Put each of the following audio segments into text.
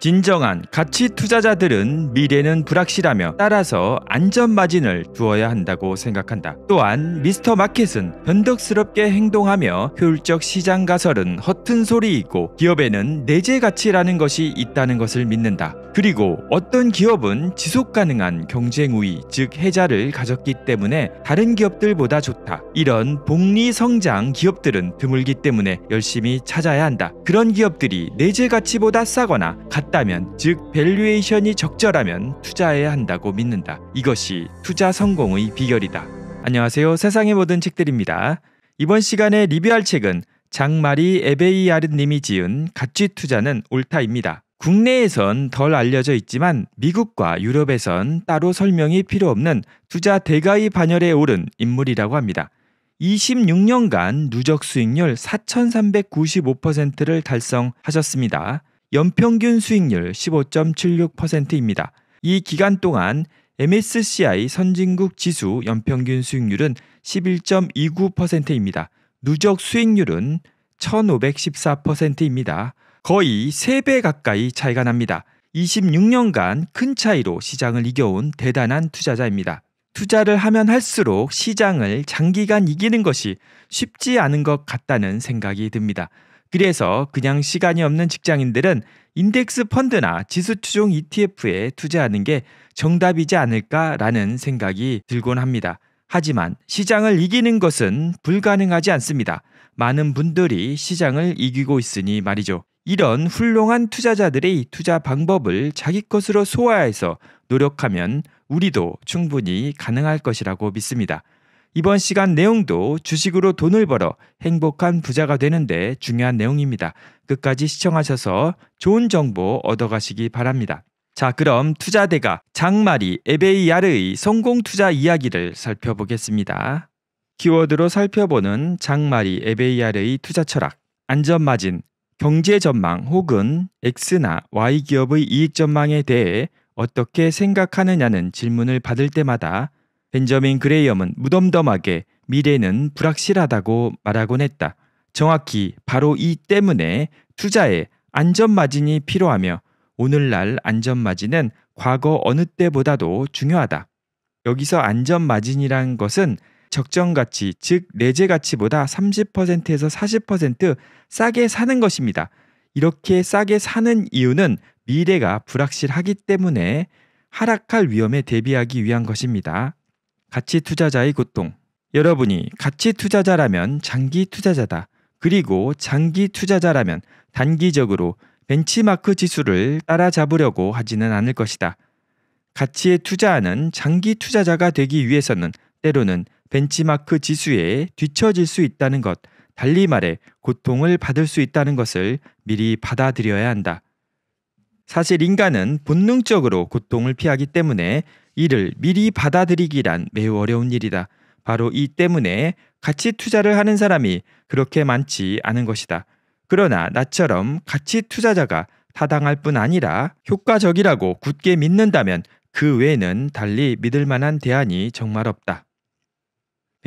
진정한 가치 투자자들은 미래는 불확실하며 따라서 안전 마진을 두어야 한다고 생각한다. 또한 미스터 마켓은 변덕스럽게 행동하며 효율적 시장 가설은 허튼 소리이고 기업에는 내재 가치라는 것이 있다는 것을 믿는다. 그리고 어떤 기업은 지속 가능한 경쟁 우위, 즉 해자를 가졌기 때문에 다른 기업들보다 좋다. 이런 복리 성장 기업들은 드물기 때문에 열심히 찾아야 한다. 그런 기업들이 내재 가치보다 싸거나 같다면, 즉 밸류에이션이 적절하면 투자해야 한다고 믿는다. 이것이 투자 성공의 비결이다. 안녕하세요. 세상의 모든 책들입니다. 이번 시간에 리뷰할 책은 장마리 에베이아르님이 지은 가치 투자는 옳다입니다. 국내에선 덜 알려져 있지만 미국과 유럽에선 따로 설명이 필요 없는 투자 대가의 반열에 오른 인물이라고 합니다. 26년간 누적 수익률 4,395%를 달성하셨습니다. 연평균 수익률 15.76%입니다. 이 기간 동안 MSCI 선진국 지수 연평균 수익률은 11.29%입니다. 누적 수익률은 1,514%입니다. 거의 3배 가까이 차이가 납니다. 26년간 큰 차이로 시장을 이겨온 대단한 투자자입니다. 투자를 하면 할수록 시장을 장기간 이기는 것이 쉽지 않은 것 같다는 생각이 듭니다. 그래서 그냥 시간이 없는 직장인들은 인덱스 펀드나 지수 추종 ETF에 투자하는 게 정답이지 않을까라는 생각이 들곤 합니다. 하지만 시장을 이기는 것은 불가능하지 않습니다. 많은 분들이 시장을 이기고 있으니 말이죠. 이런 훌륭한 투자자들의 투자 방법을 자기 것으로 소화해서 노력하면 우리도 충분히 가능할 것이라고 믿습니다. 이번 시간 내용도 주식으로 돈을 벌어 행복한 부자가 되는데 중요한 내용입니다. 끝까지 시청하셔서 좋은 정보 얻어가시기 바랍니다. 자, 그럼 투자대가 장마리 에베이아르의 성공 투자 이야기를 살펴보겠습니다. 키워드로 살펴보는 장마리 에베이아르의 투자 철학, 안전마진, 경제 전망 혹은 X나 Y 기업의 이익 전망에 대해 어떻게 생각하느냐는 질문을 받을 때마다 벤저민 그레이엄은 무덤덤하게 미래는 불확실하다고 말하곤 했다. 정확히 바로 이 때문에 투자에 안전마진이 필요하며 오늘날 안전마진은 과거 어느 때보다도 중요하다. 여기서 안전마진이란 것은 적정 가치, 즉 내재 가치보다 30%에서 40% 싸게 사는 것입니다. 이렇게 싸게 사는 이유는 미래가 불확실하기 때문에 하락할 위험에 대비하기 위한 것입니다. 가치 투자자의 고통. 여러분이 가치 투자자라면 장기 투자자다. 그리고 장기 투자자라면 단기적으로 벤치마크 지수를 따라잡으려고 하지는 않을 것이다. 가치에 투자하는 장기 투자자가 되기 위해서는 때로는 벤치마크 지수에 뒤처질 수 있다는 것, 달리 말해 고통을 받을 수 있다는 것을 미리 받아들여야 한다. 사실 인간은 본능적으로 고통을 피하기 때문에 이를 미리 받아들이기란 매우 어려운 일이다. 바로 이 때문에 가치 투자를 하는 사람이 그렇게 많지 않은 것이다. 그러나 나처럼 가치 투자자가 타당할 뿐 아니라 효과적이라고 굳게 믿는다면 그 외에는 달리 믿을 만한 대안이 정말 없다.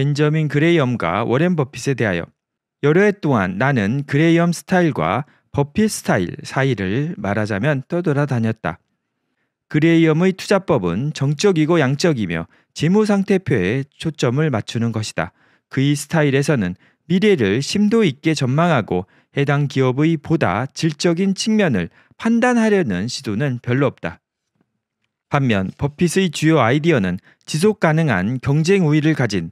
벤저민 그레이엄과 워렌 버핏에 대하여 여러 해 동안 나는 그레이엄 스타일과 버핏 스타일 사이를 말하자면 떠돌아다녔다. 그레이엄의 투자법은 정적이고 양적이며 재무상태표에 초점을 맞추는 것이다. 그의 스타일에서는 미래를 심도 있게 전망하고 해당 기업의 보다 질적인 측면을 판단하려는 시도는 별로 없다. 반면 버핏의 주요 아이디어는 지속 가능한 경쟁 우위를 가진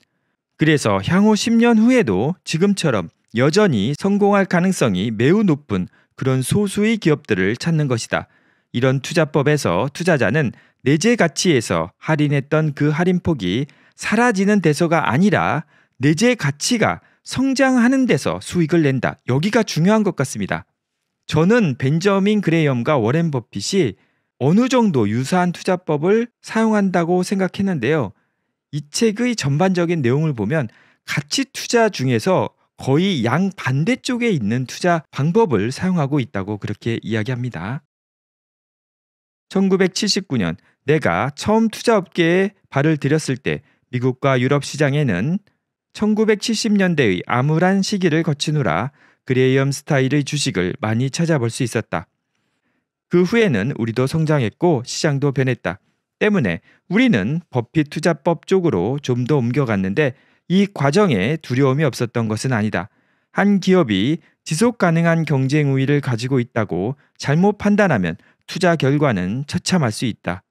그래서 향후 10년 후에도 지금처럼 여전히 성공할 가능성이 매우 높은 그런 소수의 기업들을 찾는 것이다. 이런 투자법에서 투자자는 내재 가치에서 할인했던 그 할인폭이 사라지는 대서가 아니라 내재 가치가 성장하는 데서 수익을 낸다. 여기가 중요한 것 같습니다. 저는 벤저민 그레이엄과 워렌 버핏이 어느 정도 유사한 투자법을 사용한다고 생각했는데요. 이 책의 전반적인 내용을 보면 가치 투자 중에서 거의 양 반대쪽에 있는 투자 방법을 사용하고 있다고 그렇게 이야기합니다. 1979년 내가 처음 투자 업계에 발을 들였을 때 미국과 유럽 시장에는 1970년대의 암울한 시기를 거치느라 그레이엄 스타일의 주식을 많이 찾아볼 수 있었다. 그 후에는 우리도 성장했고 시장도 변했다. 때문에 우리는 버핏 투자법 쪽으로 좀 더 옮겨갔는데 이 과정에 두려움이 없었던 것은 아니다. 한 기업이 지속 가능한 경쟁 우위를 가지고 있다고 잘못 판단하면 투자 결과는 처참할 수 있다.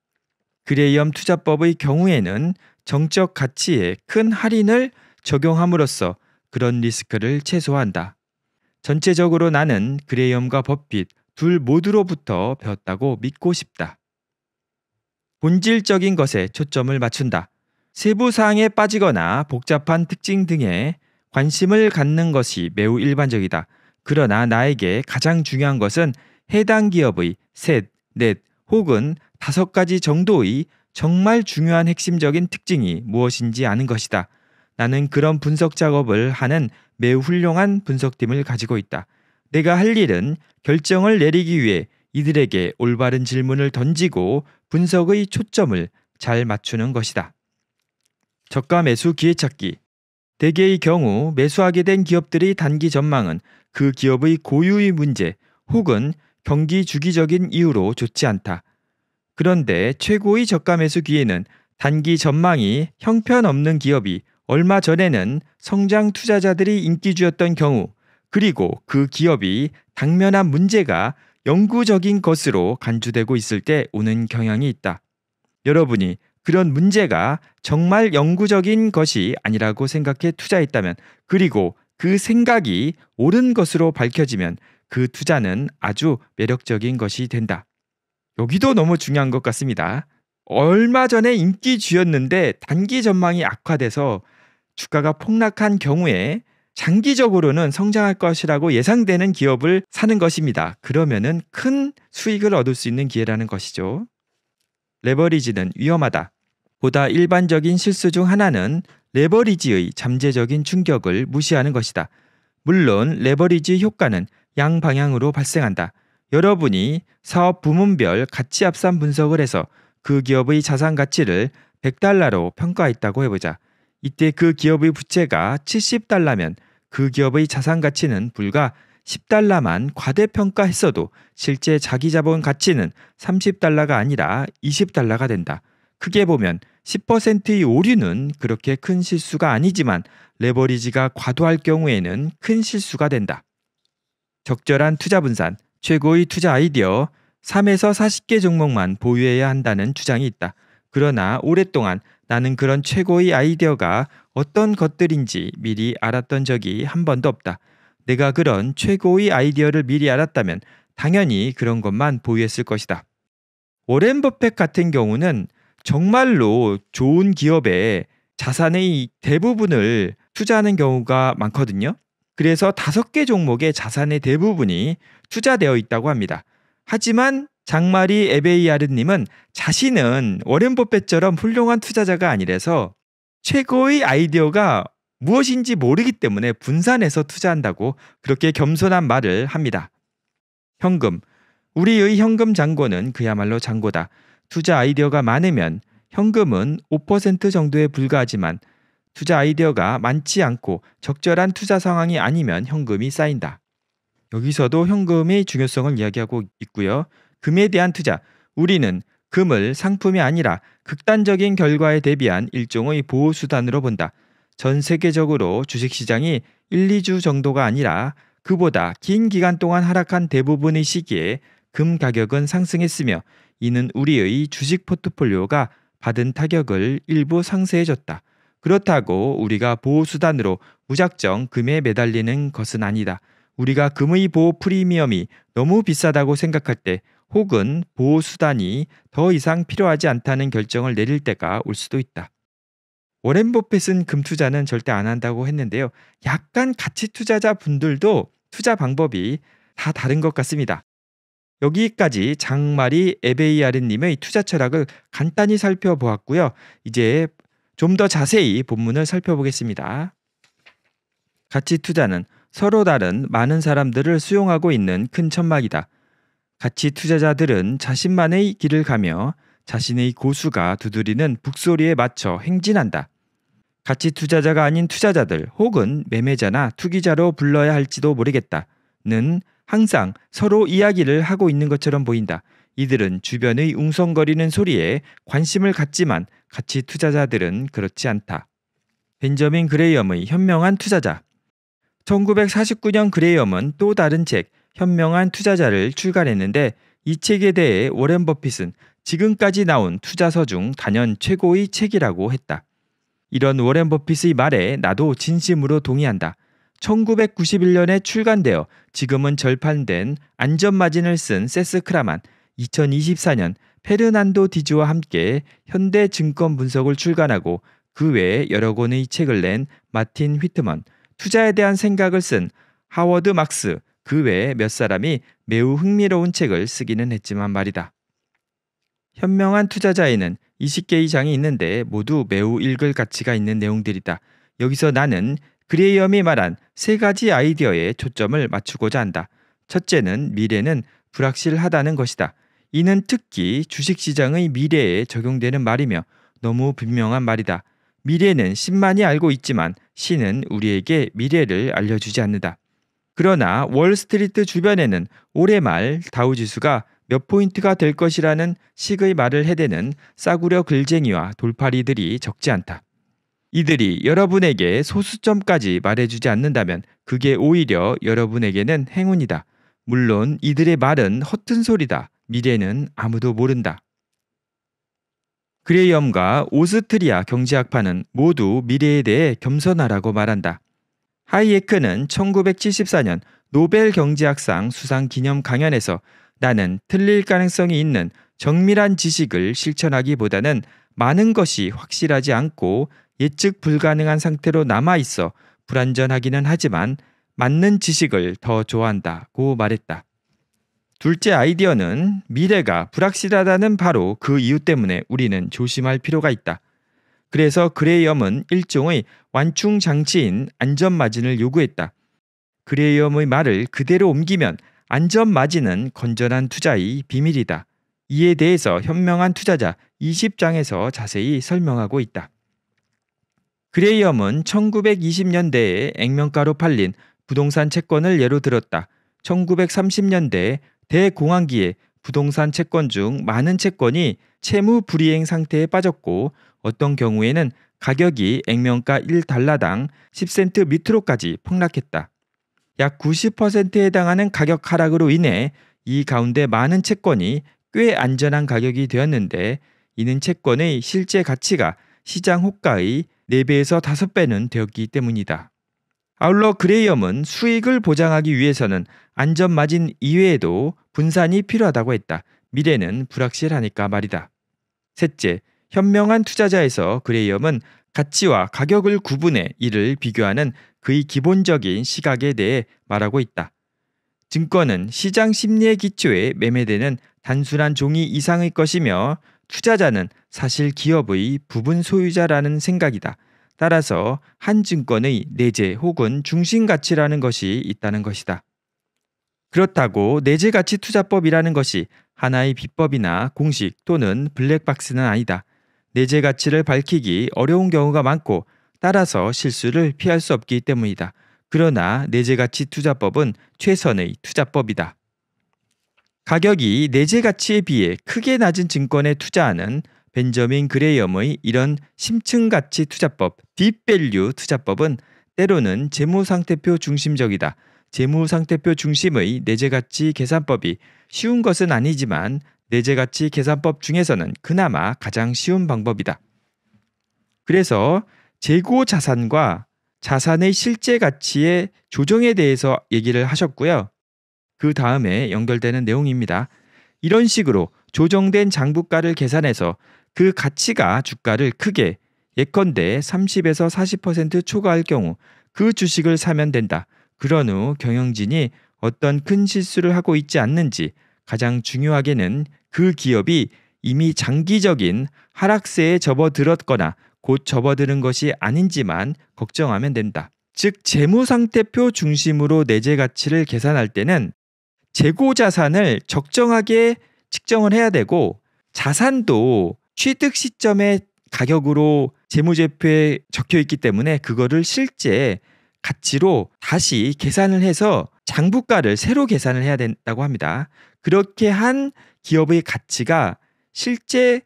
그레이엄 투자법의 경우에는 정적 가치에 큰 할인을 적용함으로써 그런 리스크를 최소화한다. 전체적으로 나는 그레이엄과 버핏 둘 모두로부터 배웠다고 믿고 싶다. 본질적인 것에 초점을 맞춘다. 세부 사항에 빠지거나 복잡한 특징 등에 관심을 갖는 것이 매우 일반적이다. 그러나 나에게 가장 중요한 것은 해당 기업의 셋, 넷 혹은 다섯 가지 정도의 정말 중요한 핵심적인 특징이 무엇인지 아는 것이다. 나는 그런 분석 작업을 하는 매우 훌륭한 분석팀을 가지고 있다. 내가 할 일은 결정을 내리기 위해 이들에게 올바른 질문을 던지고 분석의 초점을 잘 맞추는 것이다. 저가 매수 기회찾기 대개의 경우 매수하게 된 기업들의 단기 전망은 그 기업의 고유의 문제 혹은 경기 주기적인 이유로 좋지 않다. 그런데 최고의 저가 매수 기회는 단기 전망이 형편없는 기업이 얼마 전에는 성장 투자자들이 인기주였던 경우 그리고 그 기업이 당면한 문제가 영구적인 것으로 간주되고 있을 때 오는 경향이 있다. 여러분이 그런 문제가 정말 영구적인 것이 아니라고 생각해 투자했다면 그리고 그 생각이 옳은 것으로 밝혀지면 그 투자는 아주 매력적인 것이 된다. 여기도 너무 중요한 것 같습니다. 얼마 전에 인기주였는데 단기 전망이 악화돼서 주가가 폭락한 경우에 장기적으로는 성장할 것이라고 예상되는 기업을 사는 것입니다. 그러면은 큰 수익을 얻을 수 있는 기회라는 것이죠. 레버리지는 위험하다. 보다 일반적인 실수 중 하나는 레버리지의 잠재적인 충격을 무시하는 것이다. 물론 레버리지 효과는 양방향으로 발생한다. 여러분이 사업 부문별 가치 합산 분석을 해서 그 기업의 자산 가치를 100달러로 평가했다고 해보자. 이때 그 기업의 부채가 70달러면 그 기업의 자산 가치는 불과 10달러만 과대평가했어도 실제 자기 자본 가치는 30달러가 아니라 20달러가 된다. 크게 보면 10%의 오류는 그렇게 큰 실수가 아니지만 레버리지가 과도할 경우에는 큰 실수가 된다. 적절한 투자 분산, 최고의 투자 아이디어, 3에서 40개 종목만 보유해야 한다는 주장이 있다. 그러나 오랫동안 나는 그런 최고의 아이디어가 어떤 것들인지 미리 알았던 적이 한 번도 없다. 내가 그런 최고의 아이디어를 미리 알았다면 당연히 그런 것만 보유했을 것이다. 워렌 버펫 같은 경우는 정말로 좋은 기업에 자산의 대부분을 투자하는 경우가 많거든요. 그래서 다섯 개 종목의 자산의 대부분이 투자되어 있다고 합니다. 하지만 장마리 에베이아르님은 자신은 워렌 버펫처럼 훌륭한 투자자가 아니라서 최고의 아이디어가 무엇인지 모르기 때문에 분산해서 투자한다고 그렇게 겸손한 말을 합니다. 현금. 우리의 현금 잔고는 그야말로 잔고다. 투자 아이디어가 많으면 현금은 5% 정도에 불과하지만 투자 아이디어가 많지 않고 적절한 투자 상황이 아니면 현금이 쌓인다. 여기서도 현금의 중요성을 이야기하고 있고요. 금에 대한 투자. 우리는 금을 상품이 아니라 극단적인 결과에 대비한 일종의 보호 수단으로 본다. 전 세계적으로 주식 시장이 1, 2주 정도가 아니라 그보다 긴 기간 동안 하락한 대부분의 시기에 금 가격은 상승했으며 이는 우리의 주식 포트폴리오가 받은 타격을 일부 상쇄해 줬다. 그렇다고 우리가 보호 수단으로 무작정 금에 매달리는 것은 아니다. 우리가 금의 보호 프리미엄이 너무 비싸다고 생각할 때 혹은 보호 수단이 더 이상 필요하지 않다는 결정을 내릴 때가 올 수도 있다. 워렌 버핏은 금 투자는 절대 안 한다고 했는데요. 약간 가치 투자자 분들도 투자 방법이 다 다른 것 같습니다. 여기까지 장마리 에베이아르님의 투자 철학을 간단히 살펴보았고요. 이제 좀 더 자세히 본문을 살펴보겠습니다. 가치 투자는 서로 다른 많은 사람들을 수용하고 있는 큰 천막이다. 가치 투자자들은 자신만의 길을 가며 자신의 고수가 두드리는 북소리에 맞춰 행진한다. 가치 투자자가 아닌 투자자들 혹은 매매자나 투기자로 불러야 할지도 모르겠다는 항상 서로 이야기를 하고 있는 것처럼 보인다. 이들은 주변의 웅성거리는 소리에 관심을 갖지만 가치 투자자들은 그렇지 않다. 벤저민 그레이엄의 현명한 투자자 1949년 그레이엄은 또 다른 책 현명한 투자자를 출간했는데 이 책에 대해 워렌 버핏은 지금까지 나온 투자서 중 단연 최고의 책이라고 했다. 이런 워렌 버핏의 말에 나도 진심으로 동의한다. 1991년에 출간되어 지금은 절판된 안전마진을 쓴 세스 크라만 2024년 페르난도 디즈와 함께 현대 증권 분석을 출간하고 그 외에 여러 권의 책을 낸 마틴 휘트먼, 투자에 대한 생각을 쓴 하워드 막스, 그 외에 몇 사람이 매우 흥미로운 책을 쓰기는 했지만 말이다. 현명한 투자자에는 2 0개이상이 있는데 모두 매우 읽을 가치가 있는 내용들이다. 여기서 나는 그레이엄이 말한 세 가지 아이디어에 초점을 맞추고자 한다. 첫째는 미래는 불확실하다는 것이다. 이는 특히 주식시장의 미래에 적용되는 말이며 너무 분명한 말이다. 미래는 신만이 알고 있지만 신은 우리에게 미래를 알려주지 않는다. 그러나 월스트리트 주변에는 올해 말 다우 지수가 몇 포인트가 될 것이라는 식의 말을 해대는 싸구려 글쟁이와 돌파리들이 적지 않다. 이들이 여러분에게 소수점까지 말해주지 않는다면 그게 오히려 여러분에게는 행운이다. 물론 이들의 말은 허튼 소리다. 미래는 아무도 모른다. 그레이엄과 오스트리아 경제학파는 모두 미래에 대해 겸손하라고 말한다. 하이에크는 1974년 노벨 경제학상 수상 기념 강연에서 나는 틀릴 가능성이 있는 정밀한 지식을 실천하기보다는 많은 것이 확실하지 않고 예측 불가능한 상태로 남아 있어 불완전하기는 하지만 맞는 지식을 더 좋아한다고 말했다. 둘째 아이디어는 미래가 불확실하다는 바로 그 이유 때문에 우리는 조심할 필요가 있다. 그래서 그레이엄은 일종의 완충 장치인 안전 마진을 요구했다. 그레이엄의 말을 그대로 옮기면 안전 마진은 건전한 투자의 비밀이다. 이에 대해서 현명한 투자자 20장에서 자세히 설명하고 있다. 그레이엄은 1920년대에 액면가로 팔린 부동산 채권을 예로 들었다. 1930년대 대공황기에 부동산 채권 중 많은 채권이 채무 불이행 상태에 빠졌고 어떤 경우에는 가격이 액면가 1달러당 10센트 밑으로까지 폭락했다. 약 90%에 해당하는 가격 하락으로 인해 이 가운데 많은 채권이 꽤 안전한 가격이 되었는데 이는 채권의 실제 가치가 시장 호가의 4배에서 5배는 되었기 때문이다. 아울러 그레이엄은 수익을 보장하기 위해서는 안전 마진 이외에도 분산이 필요하다고 했다. 미래는 불확실하니까 말이다. 셋째, 현명한 투자자에서 그레이엄은 가치와 가격을 구분해 이를 비교하는 그의 기본적인 시각에 대해 말하고 있다. 증권은 시장 심리의 기초에 매매되는 단순한 종이 이상의 것이며 투자자는 사실 기업의 부분 소유자라는 생각이다. 따라서 한 증권의 내재 혹은 중심 가치라는 것이 있다는 것이다. 그렇다고 내재 가치 투자법이라는 것이 하나의 비법이나 공식 또는 블랙박스는 아니다. 내재 가치를 밝히기 어려운 경우가 많고 따라서 실수를 피할 수 없기 때문이다. 그러나 내재 가치 투자법은 최선의 투자법이다. 가격이 내재 가치에 비해 크게 낮은 증권에 투자하는 벤저민 그레이엄의 이런 심층 가치 투자법, 딥밸류 투자법은 때로는 재무 상태표 중심적이다. 재무 상태표 중심의 내재 가치 계산법이 쉬운 것은 아니지만 내재가치 계산법 중에서는 그나마 가장 쉬운 방법이다. 그래서 재고 자산과 자산의 실제 가치의 조정에 대해서 얘기를 하셨고요. 그 다음에 연결되는 내용입니다. 이런 식으로 조정된 장부가를 계산해서 그 가치가 주가를 크게 예컨대 30에서 40% 초과할 경우 그 주식을 사면 된다. 그런 후 경영진이 어떤 큰 실수를 하고 있지 않는지 가장 중요하게는 그 기업이 이미 장기적인 하락세에 접어들었거나 곧 접어드는 것이 아닌지만 걱정하면 된다. 즉 재무상태표 중심으로 내재 가치를 계산할 때는 재고 자산을 적정하게 측정을 해야 되고 자산도 취득 시점의 가격으로 재무제표에 적혀 있기 때문에 그거를 실제 가치로 다시 계산을 해서 장부가를 새로 계산을 해야 된다고 합니다. 그렇게 한 기업의 가치가 실제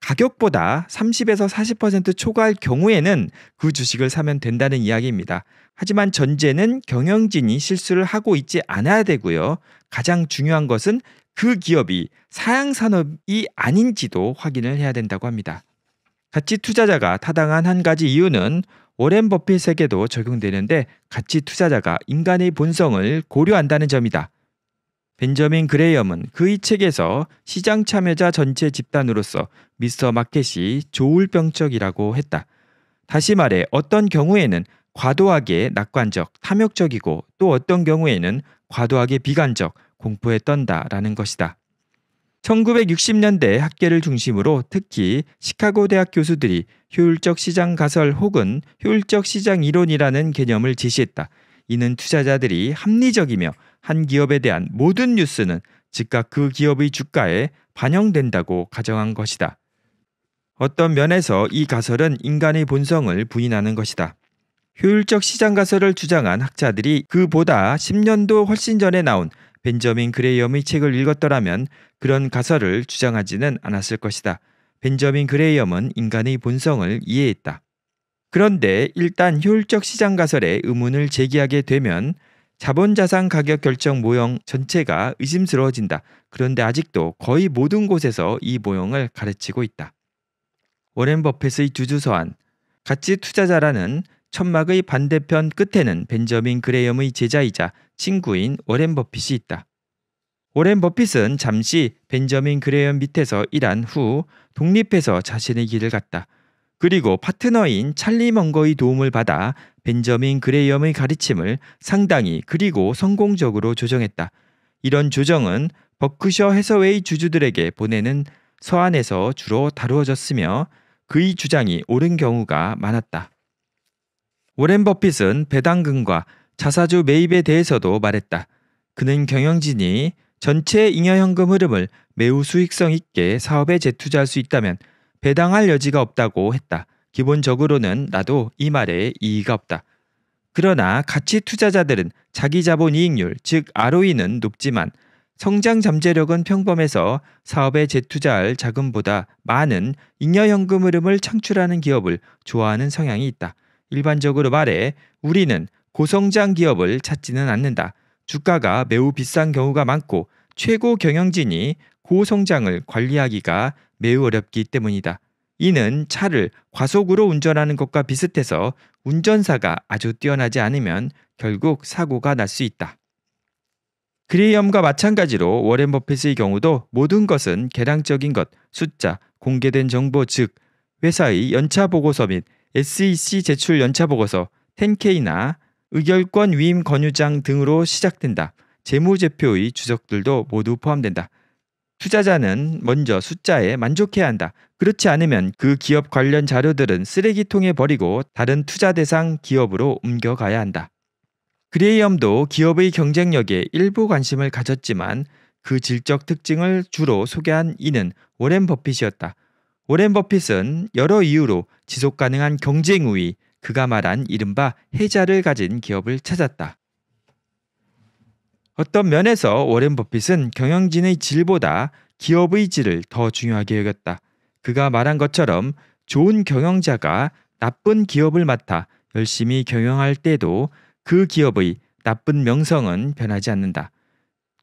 가격보다 30에서 40% 초과할 경우에는 그 주식을 사면 된다는 이야기입니다. 하지만 전제는 경영진이 실수를 하고 있지 않아야 되고요. 가장 중요한 것은 그 기업이 사양산업이 아닌지도 확인을 해야 된다고 합니다. 가치 투자자가 타당한 한 가지 이유는 워렌 버핏에게도 적용되는데 가치 투자자가 인간의 본성을 고려한다는 점이다. 벤저민 그레이엄은 그의 책에서 시장 참여자 전체 집단으로서 미스터 마켓이 조울병적이라고 했다. 다시 말해 어떤 경우에는 과도하게 낙관적, 탐욕적이고 또 어떤 경우에는 과도하게 비관적, 공포에 떤다라는 것이다. 1960년대 학계를 중심으로 특히 시카고 대학 교수들이 효율적 시장 가설 혹은 효율적 시장 이론이라는 개념을 제시했다. 이는 투자자들이 합리적이며 한 기업에 대한 모든 뉴스는 즉각 그 기업의 주가에 반영된다고 가정한 것이다. 어떤 면에서 이 가설은 인간의 본성을 부인하는 것이다. 효율적 시장 가설을 주장한 학자들이 그보다 10년도 훨씬 전에 나온 벤저민 그레이엄의 책을 읽었더라면 그런 가설을 주장하지는 않았을 것이다. 벤저민 그레이엄은 인간의 본성을 이해했다. 그런데 일단 효율적 시장 가설에 의문을 제기하게 되면 자본자산 가격 결정 모형 전체가 의심스러워진다. 그런데 아직도 거의 모든 곳에서 이 모형을 가르치고 있다. 워렌 버핏의 주주서한 가치 투자자라는 천막의 반대편 끝에는 벤저민 그레엄의 제자이자 친구인 워렌 버핏이 있다. 워렌 버핏은 잠시 벤저민 그레엄 밑에서 일한 후 독립해서 자신의 길을 갔다. 그리고 파트너인 찰리 멍거의 도움을 받아 벤저민 그레이엄의 가르침을 상당히 그리고 성공적으로 조정했다. 이런 조정은 버크셔 해서웨이 주주들에게 보내는 서한에서 주로 다루어졌으며 그의 주장이 옳은 경우가 많았다. 워렌 버핏은 배당금과 자사주 매입에 대해서도 말했다. 그는 경영진이 전체 잉여현금 흐름을 매우 수익성 있게 사업에 재투자할 수 있다면 배당할 여지가 없다고 했다. 기본적으로는 나도 이 말에 이의가 없다. 그러나 가치 투자자들은 자기 자본 이익률, 즉 ROE는 높지만 성장 잠재력은 평범해서 사업에 재투자할 자금보다 많은 잉여현금 흐름을 창출하는 기업을 좋아하는 성향이 있다. 일반적으로 말해 우리는 고성장 기업을 찾지는 않는다. 주가가 매우 비싼 경우가 많고 최고 경영진이 고성장을 관리하기가 매우 어렵기 때문이다. 이는 차를 과속으로 운전하는 것과 비슷해서 운전사가 아주 뛰어나지 않으면 결국 사고가 날 수 있다. 그레이엄과 마찬가지로 워렌 버핏의 경우도 모든 것은 개량적인 것, 숫자, 공개된 정보 즉 회사의 연차 보고서 및 SEC 제출 연차 보고서, 10K나 의결권 위임 권유장 등으로 시작된다. 재무제표의 주석들도 모두 포함된다. 투자자는 먼저 숫자에 만족해야 한다. 그렇지 않으면 그 기업 관련 자료들은 쓰레기통에 버리고 다른 투자 대상 기업으로 옮겨가야 한다. 그레이엄도 기업의 경쟁력에 일부 관심을 가졌지만 그 질적 특징을 주로 소개한 이는 워렌 버핏이었다. 워렌 버핏은 여러 이유로 지속 가능한 경쟁 우위, 그가 말한 이른바 해자를 가진 기업을 찾았다. 어떤 면에서 워렌 버핏은 경영진의 질보다 기업의 질을 더 중요하게 여겼다. 그가 말한 것처럼 좋은 경영자가 나쁜 기업을 맡아 열심히 경영할 때도 그 기업의 나쁜 명성은 변하지 않는다.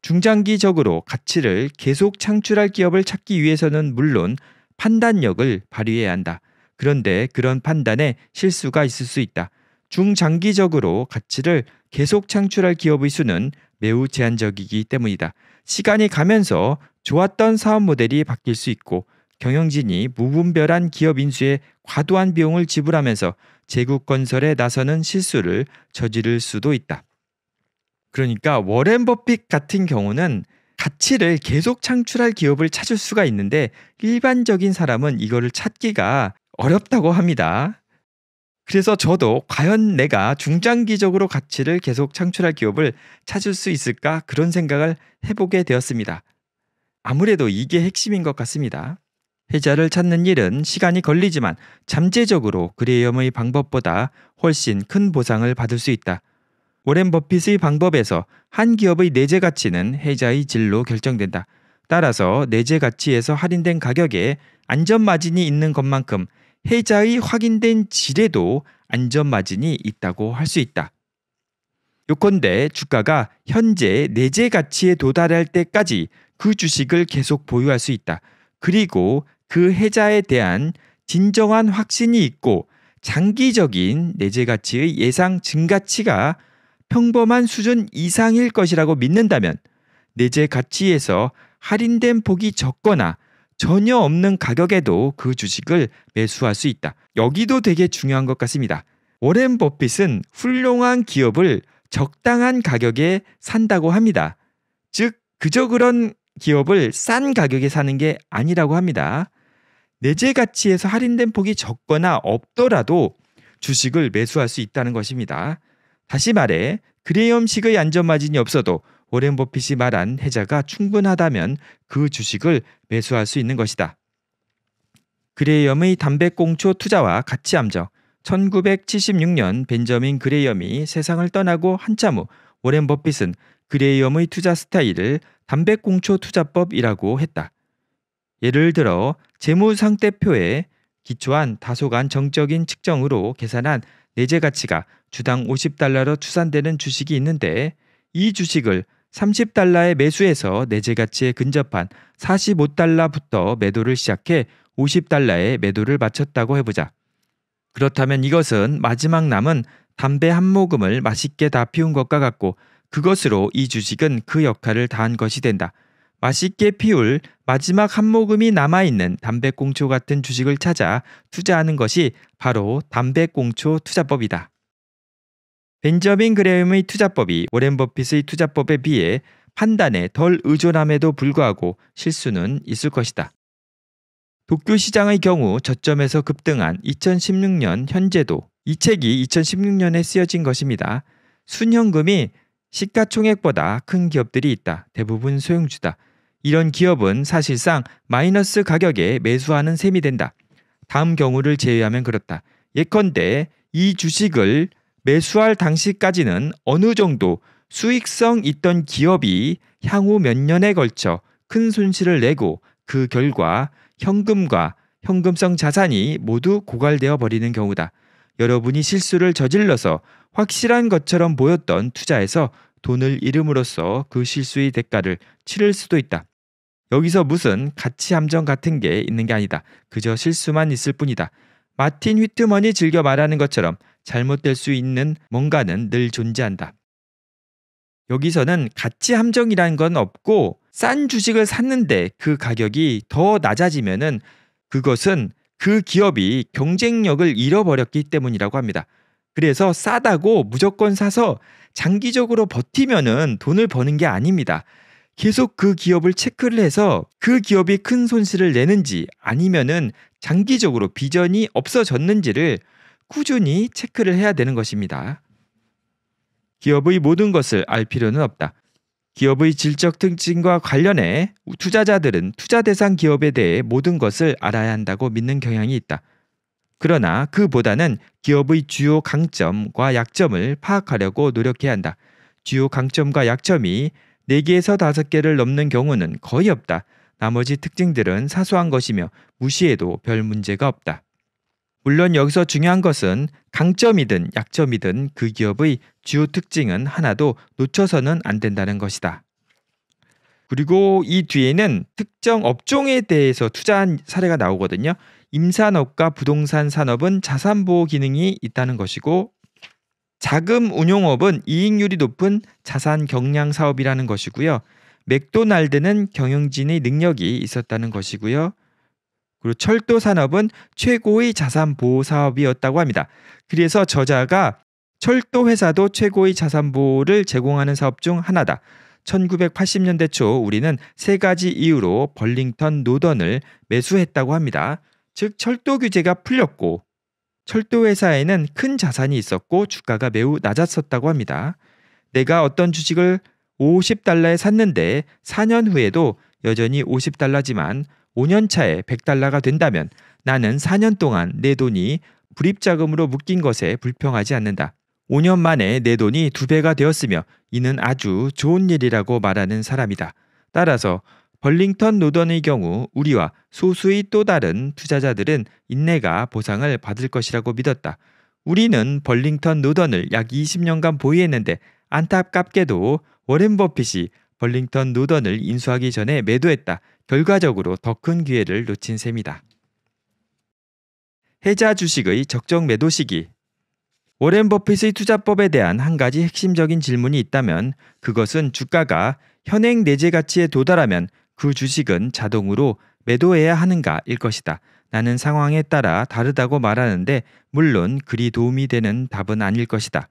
중장기적으로 가치를 계속 창출할 기업을 찾기 위해서는 물론 판단력을 발휘해야 한다. 그런데 그런 판단에 실수가 있을 수 있다. 중장기적으로 가치를 계속 창출할 기업의 수는 매우 제한적이기 때문이다. 시간이 가면서 좋았던 사업 모델이 바뀔 수 있고 경영진이 무분별한 기업 인수에 과도한 비용을 지불하면서 제국 건설에 나서는 실수를 저지를 수도 있다. 그러니까 워렌 버핏 같은 경우는 가치를 계속 창출할 기업을 찾을 수가 있는데 일반적인 사람은 이거를 찾기가 어렵다고 합니다. 그래서 저도 과연 내가 중장기적으로 가치를 계속 창출할 기업을 찾을 수 있을까 그런 생각을 해보게 되었습니다. 아무래도 이게 핵심인 것 같습니다. 회자를 찾는 일은 시간이 걸리지만 잠재적으로 그레이엄의 방법보다 훨씬 큰 보상을 받을 수 있다. 오렌 버핏의 방법에서 한 기업의 내재 가치는 회자의 질로 결정된다. 따라서 내재 가치에서 할인된 가격에 안전 마진이 있는 것만큼 해자의 확인된 질에도 안전마진이 있다고 할 수 있다. 요컨대 주가가 현재 내재 가치에 도달할 때까지 그 주식을 계속 보유할 수 있다. 그리고 그 해자에 대한 진정한 확신이 있고 장기적인 내재 가치의 예상 증가치가 평범한 수준 이상일 것이라고 믿는다면 내재 가치에서 할인된 폭이 적거나 전혀 없는 가격에도 그 주식을 매수할 수 있다. 여기도 되게 중요한 것 같습니다. 워렌 버핏은 훌륭한 기업을 적당한 가격에 산다고 합니다. 즉, 그저 그런 기업을 싼 가격에 사는 게 아니라고 합니다. 내재 가치에서 할인된 폭이 적거나 없더라도 주식을 매수할 수 있다는 것입니다. 다시 말해, 그레이엄식의 안전 마진이 없어도 오렌 버핏이 말한 해자가 충분하다면 그 주식을 매수할 수 있는 것이다. 그레이엄의 담배꽁초 투자와 같이 함정 1976년 벤저민 그레이엄이 세상을 떠나고 한참 후 오렌 버핏은 그레이엄의 투자 스타일을 담배꽁초 투자법이라고 했다. 예를 들어 재무상태표에 기초한 다소간 정적인 측정으로 계산한 내재 가치가 주당 50달러로 추산되는 주식이 있는데 이 주식을 30달러에 매수해서 내재 가치에 근접한 45달러부터 매도를 시작해 50달러에 매도를 마쳤다고 해보자. 그렇다면 이것은 마지막 남은 담배 한 모금을 맛있게 다 피운 것과 같고 그것으로 이 주식은 그 역할을 다한 것이 된다. 맛있게 피울 마지막 한 모금이 남아있는 담배꽁초 같은 주식을 찾아 투자하는 것이 바로 담배꽁초 투자법이다. 벤저민 그레엄의 투자법이 오렌 버핏의 투자법에 비해 판단에 덜 의존함에도 불구하고 실수는 있을 것이다. 도쿄 시장의 경우 저점에서 급등한 2016년 현재도 이 책이 2016년에 쓰여진 것입니다. 순현금이 시가총액보다 큰 기업들이 있다. 대부분 소형주다. 이런 기업은 사실상 마이너스 가격에 매수하는 셈이 된다. 다음 경우를 제외하면 그렇다. 예컨대 이 주식을 매수할 당시까지는 어느 정도 수익성 있던 기업이 향후 몇 년에 걸쳐 큰 손실을 내고 그 결과 현금과 현금성 자산이 모두 고갈되어 버리는 경우다. 여러분이 실수를 저질러서 확실한 것처럼 보였던 투자에서 돈을 잃음으로써 그 실수의 대가를 치를 수도 있다. 여기서 무슨 가치 함정 같은 게 있는 게 아니다. 그저 실수만 있을 뿐이다. 마틴 휘트먼이 즐겨 말하는 것처럼 잘못될 수 있는 뭔가는 늘 존재한다. 여기서는 가치 함정이란건 없고 싼 주식을 샀는데 그 가격이 더낮아지면 그것은 그 기업이 경쟁력을 잃어버렸기 때문이라고 합니다. 그래서 싸다고 무조건 사서 장기적으로 버티면 돈을 버는 게 아닙니다. 계속 그 기업을 체크를 해서 그 기업이 큰 손실을 내는지 아니면 장기적으로 비전이 없어졌는지를 꾸준히 체크를 해야 되는 것입니다. 기업의 모든 것을 알 필요는 없다. 기업의 질적 특징과 관련해 투자자들은 투자 대상 기업에 대해 모든 것을 알아야 한다고 믿는 경향이 있다. 그러나 그보다는 기업의 주요 강점과 약점을 파악하려고 노력해야 한다. 주요 강점과 약점이 4개에서 5개를 넘는 경우는 거의 없다. 나머지 특징들은 사소한 것이며 무시해도 별 문제가 없다. 물론 여기서 중요한 것은 강점이든 약점이든 그 기업의 주요 특징은 하나도 놓쳐서는 안 된다는 것이다. 그리고 이 뒤에는 특정 업종에 대해서 투자한 사례가 나오거든요. 임산업과 부동산 산업은 자산보호 기능이 있다는 것이고 자금 운용업은 이익률이 높은 자산 경량 사업이라는 것이고요. 맥도날드는 경영진의 능력이 있었다는 것이고요. 그리고 철도 산업은 최고의 자산 보호 사업이었다고 합니다. 그래서 저자가 철도 회사도 최고의 자산 보호를 제공하는 사업 중 하나다. 1980년대 초 우리는 세 가지 이유로 벌링턴 노던을 매수했다고 합니다. 즉 철도 규제가 풀렸고 철도 회사에는 큰 자산이 있었고 주가가 매우 낮았었다고 합니다. 내가 어떤 주식을 50달러에 샀는데 4년 후에도 여전히 50달러지만 5년 차에 100달러가 된다면 나는 4년 동안 내 돈이 불입자금으로 묶인 것에 불평하지 않는다. 5년 만에 내 돈이 두 배가 되었으며 이는 아주 좋은 일이라고 말하는 사람이다. 따라서 벌링턴 노던의 경우 우리와 소수의 또 다른 투자자들은 인내가 보상을 받을 것이라고 믿었다. 우리는 벌링턴 노던을 약 20년간 보유했는데 안타깝게도 워렌 버핏이 벌링턴 노던을 인수하기 전에 매도했다. 결과적으로 더 큰 기회를 놓친 셈이다. 해자 주식의 적정 매도 시기 워렌 버핏의 투자법에 대한 한 가지 핵심적인 질문이 있다면 그것은 주가가 현행 내재 가치에 도달하면 그 주식은 자동으로 매도해야 하는가일 것이다. 나는 상황에 따라 다르다고 말하는데 물론 그리 도움이 되는 답은 아닐 것이다.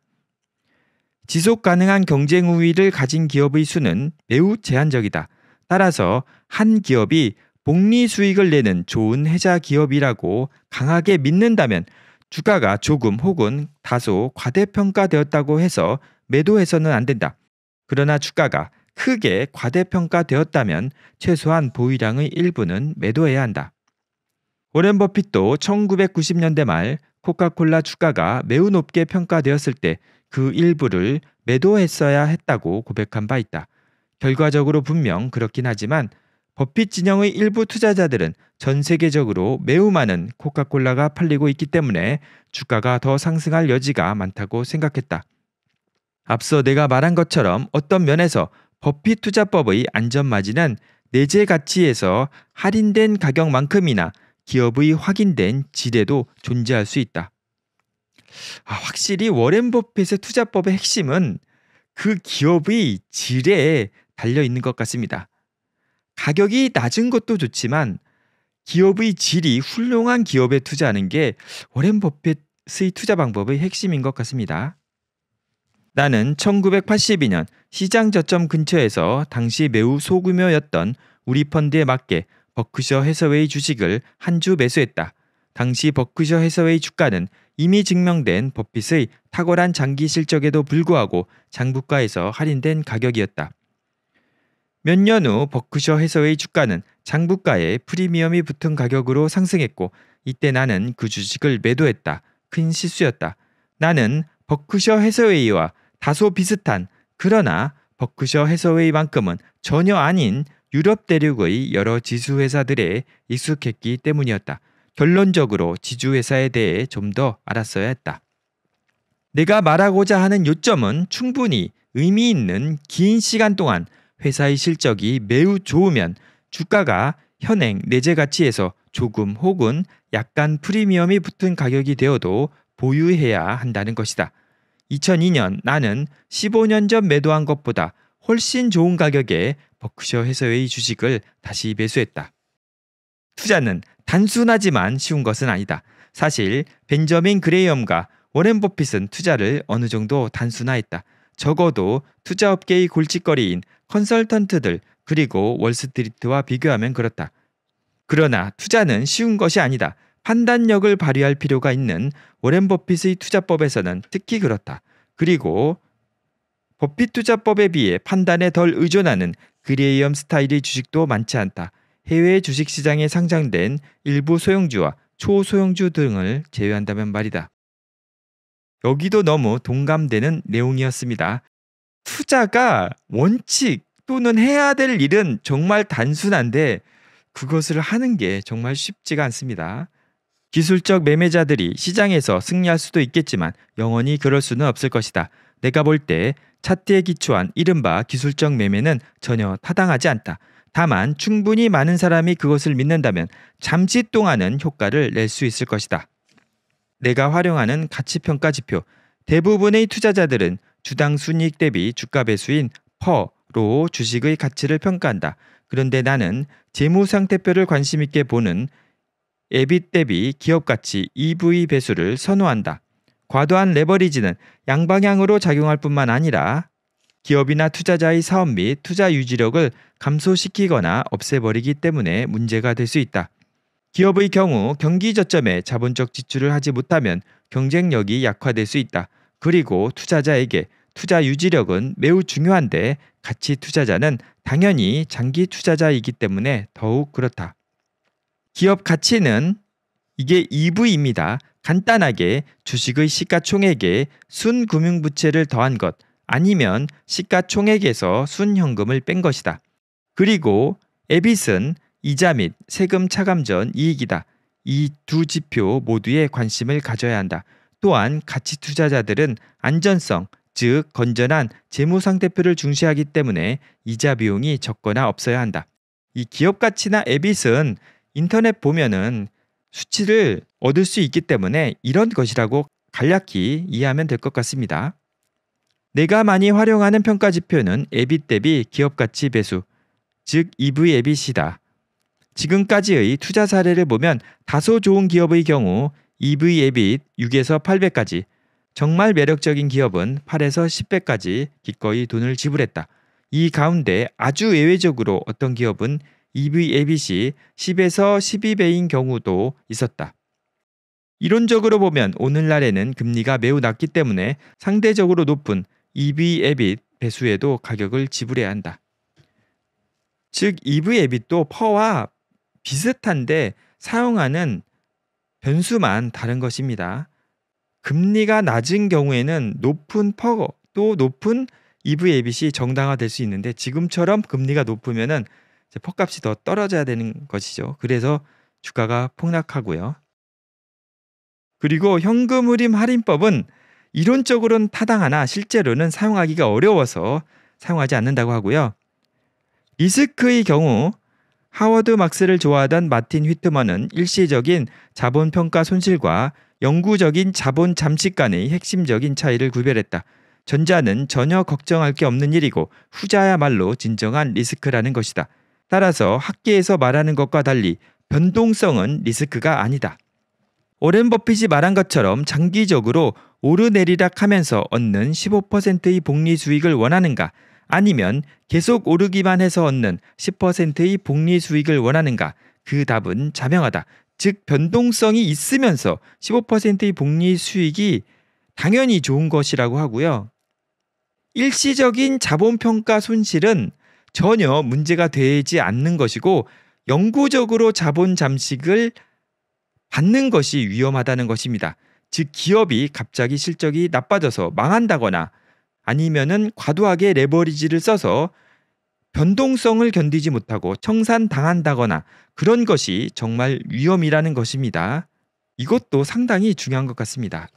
지속 가능한 경쟁 우위를 가진 기업의 수는 매우 제한적이다. 따라서 한 기업이 복리 수익을 내는 좋은 해자 기업이라고 강하게 믿는다면 주가가 조금 혹은 다소 과대평가되었다고 해서 매도해서는 안 된다. 그러나 주가가 크게 과대평가되었다면 최소한 보유량의 일부는 매도해야 한다. 오렌 버핏도 1990년대 말 코카콜라 주가가 매우 높게 평가되었을 때그 일부를 매도했어야 했다고 고백한 바 있다. 결과적으로 분명 그렇긴 하지만 버핏 진영의 일부 투자자들은 전 세계적으로 매우 많은 코카콜라가 팔리고 있기 때문에 주가가 더 상승할 여지가 많다고 생각했다. 앞서 내가 말한 것처럼 어떤 면에서 버핏 투자법의 안전마진은 내재 가치에서 할인된 가격만큼이나 기업의 확인된 지대도 존재할 수 있다. 아, 확실히 워렌 버핏의 투자법의 핵심은 그 기업의 질에 달려 있는 것 같습니다. 가격이 낮은 것도 좋지만 기업의 질이 훌륭한 기업에 투자하는 게 워렌 버핏의 투자 방법의 핵심인 것 같습니다. 나는 1982년 시장 저점 근처에서 당시 매우 소규모였던 우리 펀드에 맞게 버크셔 해서웨이 주식을 한 주 매수했다. 당시 버크셔 해서웨이 주가는 이미 증명된 버핏의 탁월한 장기 실적에도 불구하고 장부가에서 할인된 가격이었다. 몇 년 후 버크셔 해서의 주가는 장부가에 프리미엄이 붙은 가격으로 상승했고 이때 나는 그 주식을 매도했다. 큰 실수였다. 나는 버크셔 해서웨이와 다소 비슷한 그러나 버크셔 해서웨이만큼은 전혀 아닌 유럽 대륙의 여러 지수 회사들에 익숙했기 때문이었다. 결론적으로 지주회사에 대해 좀 더 알았어야 했다. 내가 말하고자 하는 요점은 충분히 의미 있는 긴 시간 동안 회사의 실적이 매우 좋으면 주가가 현행 내재 가치에서 조금 혹은 약간 프리미엄이 붙은 가격이 되어도 보유해야 한다는 것이다. 2002년 나는 15년 전 매도한 것보다 훨씬 좋은 가격에 버크셔 해서웨이 주식을 다시 매수했다. 투자는 단순하지만 쉬운 것은 아니다. 사실 벤저민 그레이엄과 워렌 버핏은 투자를 어느 정도 단순화했다. 적어도 투자업계의 골칫거리인 컨설턴트들 그리고 월스트리트와 비교하면 그렇다. 그러나 투자는 쉬운 것이 아니다. 판단력을 발휘할 필요가 있는 워렌 버핏의 투자법에서는 특히 그렇다. 그리고 버핏 투자법에 비해 판단에 덜 의존하는 그레이엄 스타일의 주식도 많지 않다. 해외 주식시장에 상장된 일부 소형주와 초소형주 등을 제외한다면 말이다. 여기도 너무 동감되는 내용이었습니다. 투자가 원칙 또는 해야 될 일은 정말 단순한데 그것을 하는 게 정말 쉽지가 않습니다. 기술적 매매자들이 시장에서 승리할 수도 있겠지만 영원히 그럴 수는 없을 것이다. 내가 볼 때 차트에 기초한 이른바 기술적 매매는 전혀 타당하지 않다. 다만 충분히 많은 사람이 그것을 믿는다면 잠시 동안은 효과를 낼 수 있을 것이다. 내가 활용하는 가치평가 지표. 대부분의 투자자들은 주당 순이익 대비 주가 배수인 퍼로 주식의 가치를 평가한다. 그런데 나는 재무 상태표를 관심 있게 보는 에빗 대비 기업 가치 EV 배수를 선호한다. 과도한 레버리지는 양방향으로 작용할 뿐만 아니라 기업이나 투자자의 사업 및 투자 유지력을 감소시키거나 없애버리기 때문에 문제가 될 수 있다. 기업의 경우 경기 저점에 자본적 지출을 하지 못하면 경쟁력이 약화될 수 있다. 그리고 투자자에게 투자 유지력은 매우 중요한데 가치 투자자는 당연히 장기 투자자이기 때문에 더욱 그렇다. 기업 가치는 이게 e v 입니다 간단하게 주식의 시가총액에 순금융부채를 더한 것, 아니면 시가총액에서 순현금을 뺀 것이다. 그리고 에빗은 이자 및 세금 차감 전 이익이다. 이 두 지표 모두에 관심을 가져야 한다. 또한 가치 투자자들은 안전성, 즉 건전한 재무 상태표를 중시하기 때문에 이자 비용이 적거나 없어야 한다. 이 기업 가치나 에빗은 인터넷 보면은 수치를 얻을 수 있기 때문에 이런 것이라고 간략히 이해하면 될 것 같습니다. 내가 많이 활용하는 평가 지표는 에빗 대비 기업 가치 배수, 즉 e v e b i 이다 지금까지의 투자 사례를 보면 다소 좋은 기업의 경우 e v e b i 6에서 8배까지, 정말 매력적인 기업은 8에서 10배까지 기꺼이 돈을 지불했다. 이 가운데 아주 예외적으로 어떤 기업은 e v e b i 이 10에서 12배인 경우도 있었다. 이론적으로 보면 오늘날에는 금리가 매우 낮기 때문에 상대적으로 높은 EV e b 배수에도 가격을 지불해야 한다. 즉 EV e b 도 퍼와 비슷한데 사용하는 변수만 다른 것입니다. 금리가 낮은 경우에는 높은 퍼또 높은 EV e b 이 정당화될 수 있는데 지금처럼 금리가 높으면 퍼값이 더 떨어져야 되는 것이죠. 그래서 주가가 폭락하고요. 그리고 현금 흐림 할인법은 이론적으로는 타당하나 실제로는 사용하기가 어려워서 사용하지 않는다고 하고요. 리스크의 경우 하워드 막스를 좋아하던 마틴 휘트먼은 일시적인 자본 평가 손실과 영구적인 자본 잠식 간의 핵심적인 차이를 구별했다. 전자는 전혀 걱정할 게 없는 일이고 후자야말로 진정한 리스크라는 것이다. 따라서 학계에서 말하는 것과 달리 변동성은 리스크가 아니다. 오렌 버핏이 말한 것처럼 장기적으로 오르내리락 하면서 얻는 15%의 복리 수익을 원하는가 아니면 계속 오르기만 해서 얻는 10%의 복리 수익을 원하는가 그 답은 자명하다. 즉 변동성이 있으면서 15%의 복리 수익이 당연히 좋은 것이라고 하고요. 일시적인 자본평가 손실은 전혀 문제가 되지 않는 것이고 영구적으로 자본 잠식을 받는 것이 위험하다는 것입니다. 즉 기업이 갑자기 실적이 나빠져서 망한다거나 아니면은 과도하게 레버리지를 써서 변동성을 견디지 못하고 청산당한다거나 그런 것이 정말 위험이라는 것입니다. 이것도 상당히 중요한 것 같습니다.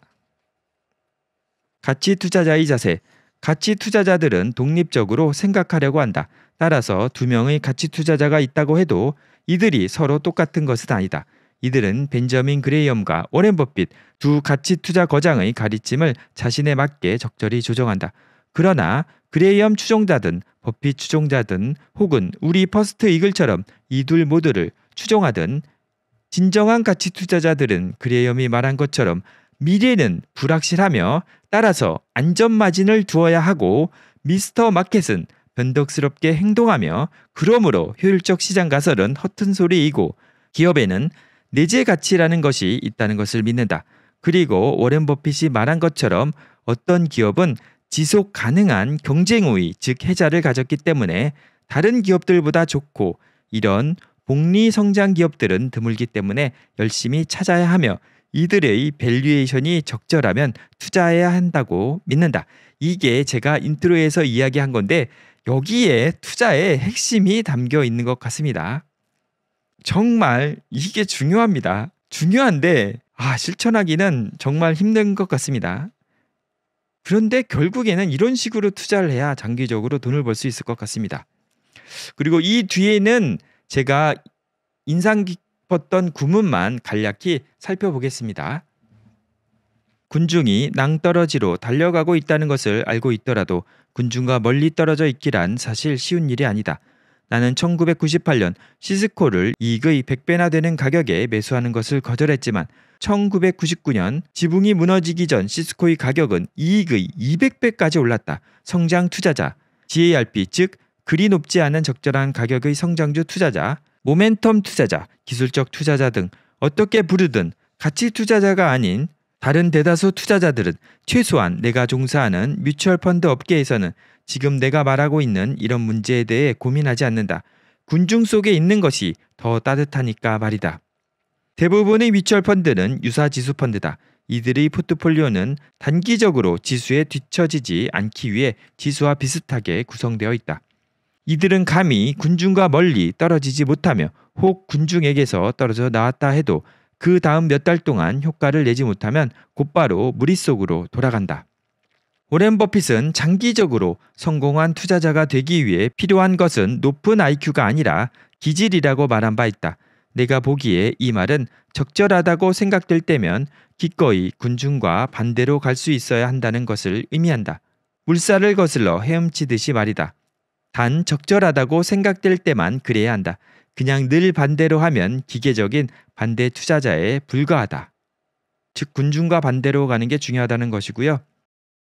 가치 투자자의 자세. 가치 투자자들은 독립적으로 생각하려고 한다. 따라서 두 명의 가치 투자자가 있다고 해도 이들이 서로 똑같은 것은 아니다. 이들은 벤저민 그레이엄과 오렌 버핏 두 가치 투자 거장의 가르침을 자신에 맞게 적절히 조정한다. 그러나 그레이엄 추종자든 버핏 추종자든 혹은 우리 퍼스트 이글처럼 이둘 모두를 추종하든 진정한 가치 투자자들은 그레이엄이 말한 것처럼 미래는 불확실하며 따라서 안전마진을 두어야 하고 미스터 마켓은 변덕스럽게 행동하며 그러므로 효율적 시장 가설은 허튼 소리이고 기업에는 내재 가치라는 것이 있다는 것을 믿는다. 그리고 워렌 버핏이 말한 것처럼 어떤 기업은 지속 가능한 경쟁 우위, 즉 해자를 가졌기 때문에 다른 기업들보다 좋고 이런 복리 성장 기업들은 드물기 때문에 열심히 찾아야 하며 이들의 밸류에이션이 적절하면 투자해야 한다고 믿는다. 이게 제가 인트로에서 이야기한 건데 여기에 투자의 핵심이 담겨 있는 것 같습니다. 정말 이게 중요합니다. 중요한데 아, 실천하기는 정말 힘든 것 같습니다. 그런데 결국에는 이런 식으로 투자를 해야 장기적으로 돈을 벌 수 있을 것 같습니다. 그리고 이 뒤에는 제가 인상 깊었던 구문만 간략히 살펴보겠습니다. 군중이 낭떠러지로 달려가고 있다는 것을 알고 있더라도 군중과 멀리 떨어져 있기란 사실 쉬운 일이 아니다. 나는 1998년 시스코를 이익의 100배나 되는 가격에 매수하는 것을 거절했지만 1999년 지붕이 무너지기 전 시스코의 가격은 이익의 200배까지 올랐다. 성장 투자자, GARP 즉 그리 높지 않은 적절한 가격의 성장주 투자자, 모멘텀 투자자, 기술적 투자자 등 어떻게 부르든 가치 투자자가 아닌 다른 대다수 투자자들은 최소한 내가 종사하는 뮤추얼 펀드 업계에서는 지금 내가 말하고 있는 이런 문제에 대해 고민하지 않는다. 군중 속에 있는 것이 더 따뜻하니까 말이다. 대부분의 위철 펀드는 유사 지수 펀드다. 이들의 포트폴리오는 단기적으로 지수에 뒤처지지 않기 위해 지수와 비슷하게 구성되어 있다. 이들은 감히 군중과 멀리 떨어지지 못하며 혹 군중에게서 떨어져 나왔다 해도 그 다음 몇 달 동안 효과를 내지 못하면 곧바로 무리 속으로 돌아간다. 오렌 버핏은 장기적으로 성공한 투자자가 되기 위해 필요한 것은 높은 IQ가 아니라 기질이라고 말한 바 있다. 내가 보기에 이 말은 적절하다고 생각될 때면 기꺼이 군중과 반대로 갈 수 있어야 한다는 것을 의미한다. 물살을 거슬러 헤엄치듯이 말이다. 단 적절하다고 생각될 때만 그래야 한다. 그냥 늘 반대로 하면 기계적인 반대 투자자에 불과하다. 즉 군중과 반대로 가는 게 중요하다는 것이고요.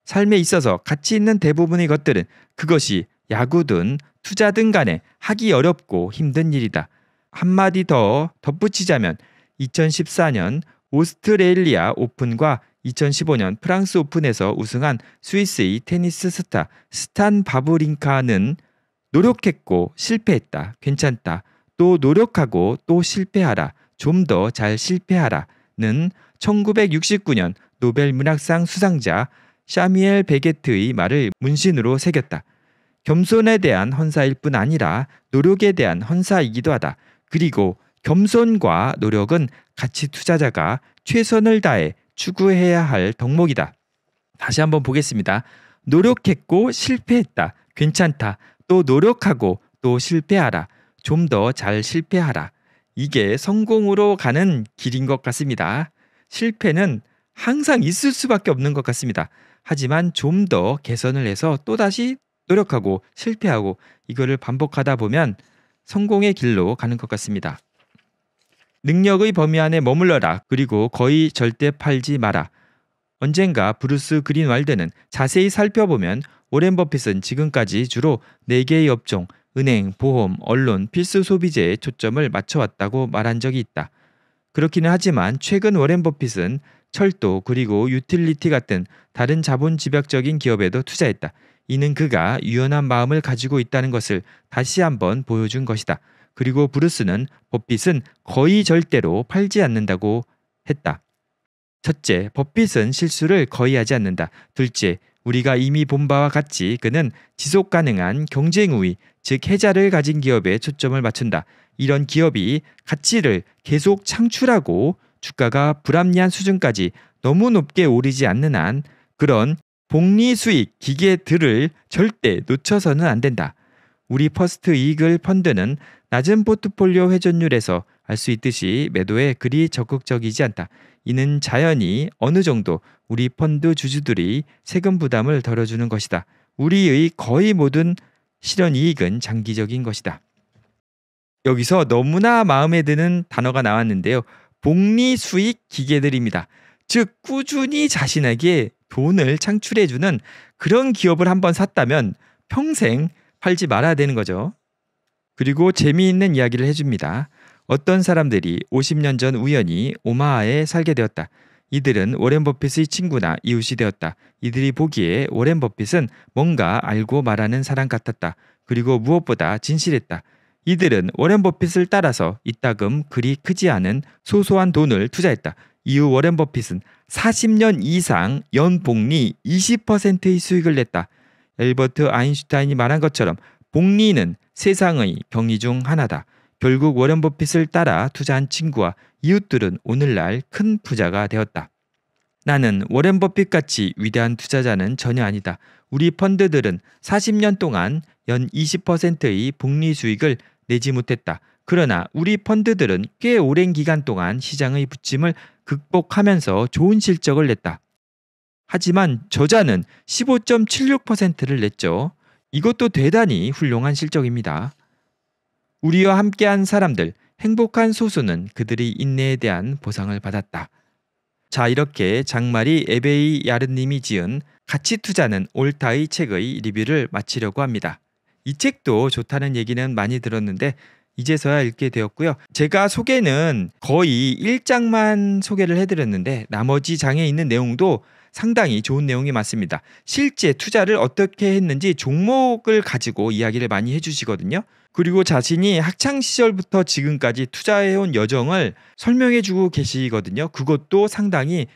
삶에 있어서 가치 있는 대부분의 것들은 그것이 야구든 투자든 간에 하기 어렵고 힘든 일이다. 한마디 더 덧붙이자면 2014년 오스트레일리아 오픈과 2015년 프랑스 오픈에서 우승한 스위스의 테니스 스타 스탄 바브링카는 노력했고 실패했다. 괜찮다. 또 노력하고 또 실패하라. 좀 더 잘 실패하라.는 1969년 노벨 문학상 수상자 샤미엘 베게트의 말을 문신으로 새겼다. 겸손에 대한 헌사일 뿐 아니라 노력에 대한 헌사이기도 하다. 그리고 겸손과 노력은 가치 투자자가 최선을 다해 추구해야 할 덕목이다. 다시 한번 보겠습니다. 노력했고 실패했다. 괜찮다. 또 노력하고 또 실패하라. 좀 더 잘 실패하라. 이게 성공으로 가는 길인 것 같습니다. 실패는 항상 있을 수밖에 없는 것 같습니다. 하지만 좀 더 개선을 해서 또다시 노력하고 실패하고 이거를 반복하다 보면 성공의 길로 가는 것 같습니다. 능력의 범위 안에 머물러라. 그리고 거의 절대 팔지 마라. 언젠가 브루스 그린왈드는 자세히 살펴보면 오렌 버핏은 지금까지 주로 4개의 업종, 은행, 보험, 언론, 필수 소비재에 초점을 맞춰왔다고 말한 적이 있다. 그렇기는 하지만 최근 워렌 버핏은 철도 그리고 유틸리티 같은 다른 자본 집약적인 기업에도 투자했다. 이는 그가 유연한 마음을 가지고 있다는 것을 다시 한번 보여준 것이다. 그리고 브루스는 버핏은 거의 절대로 팔지 않는다고 했다. 첫째, 버핏은 실수를 거의 하지 않는다. 둘째, 우리가 이미 본 바와 같이 그는 지속 가능한 경쟁 우위, 즉 해자를 가진 기업에 초점을 맞춘다. 이런 기업이 가치를 계속 창출하고 주가가 불합리한 수준까지 너무 높게 오르지 않는 한 그런 복리 수익 기계들을 절대 놓쳐서는 안 된다. 우리 퍼스트 이익을 펀드는 낮은 포트폴리오 회전율에서 알 수 있듯이 매도에 그리 적극적이지 않다. 이는 자연히 어느 정도 우리 펀드 주주들이 세금 부담을 덜어주는 것이다. 우리의 거의 모든 실현 이익은 장기적인 것이다. 여기서 너무나 마음에 드는 단어가 나왔는데요. 복리 수익 기계들입니다. 즉 꾸준히 자신에게 돈을 창출해 주는 그런 기업을 한번 샀다면 평생 팔지 말아야 되는 거죠. 그리고 재미있는 이야기를 해줍니다. 어떤 사람들이 50년 전 우연히 오마하에 살게 되었다. 이들은 워렌 버핏의 친구나 이웃이 되었다. 이들이 보기에 워렌 버핏은 뭔가 알고 말하는 사람 같았다. 그리고 무엇보다 진실했다. 이들은 워렌 버핏을 따라서 이따금 그리 크지 않은 소소한 돈을 투자했다. 이후 워렌 버핏은 40년 이상 연 복리 20%의 수익을 냈다. 엘버트 아인슈타인이 말한 것처럼 복리는 세상의 병리 중 하나다. 결국 워렌 버핏을 따라 투자한 친구와 이웃들은 오늘날 큰 부자가 되었다. 나는 워렌 버핏 같이 위대한 투자자는 전혀 아니다. 우리 펀드들은 40년 동안 연 20%의 복리 수익을 내지 못했다. 그러나 우리 펀드들은 꽤 오랜 기간 동안 시장의 부침을 극복하면서 좋은 실적을 냈다. 하지만 저자는 15.76%를 냈죠. 이것도 대단히 훌륭한 실적입니다. 우리와 함께한 사람들, 행복한 소수는 그들의 인내에 대한 보상을 받았다. 자, 이렇게 장마리 에베이 야르님이 지은 가치 투자는 옳다의 책의 리뷰를 마치려고 합니다. 이 책도 좋다는 얘기는 많이 들었는데 이제서야 읽게 되었고요. 제가 소개는 거의 1장만 소개를 해드렸는데 나머지 장에 있는 내용도 상당히 좋은 내용이 많습니다. 실제 투자를 어떻게 했는지 종목을 가지고 이야기를 많이 해주시거든요. 그리고 자신이 학창시절부터 지금까지 투자해온 여정을 설명해주고 계시거든요. 그것도 상당히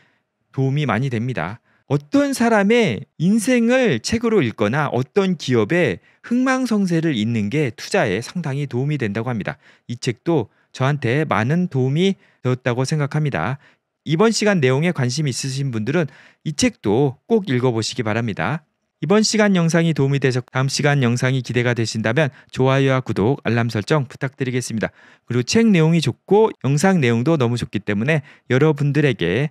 도움이 많이 됩니다. 어떤 사람의 인생을 책으로 읽거나 어떤 기업의 흥망성쇠를 읽는 게 투자에 상당히 도움이 된다고 합니다. 이 책도 저한테 많은 도움이 되었다고 생각합니다. 이번 시간 내용에 관심 있으신 분들은 이 책도 꼭 읽어보시기 바랍니다. 이번 시간 영상이 도움이 되셨고 다음 시간 영상이 기대가 되신다면 좋아요와 구독, 알람 설정 부탁드리겠습니다. 그리고 책 내용이 좋고 영상 내용도 너무 좋기 때문에 여러분들에게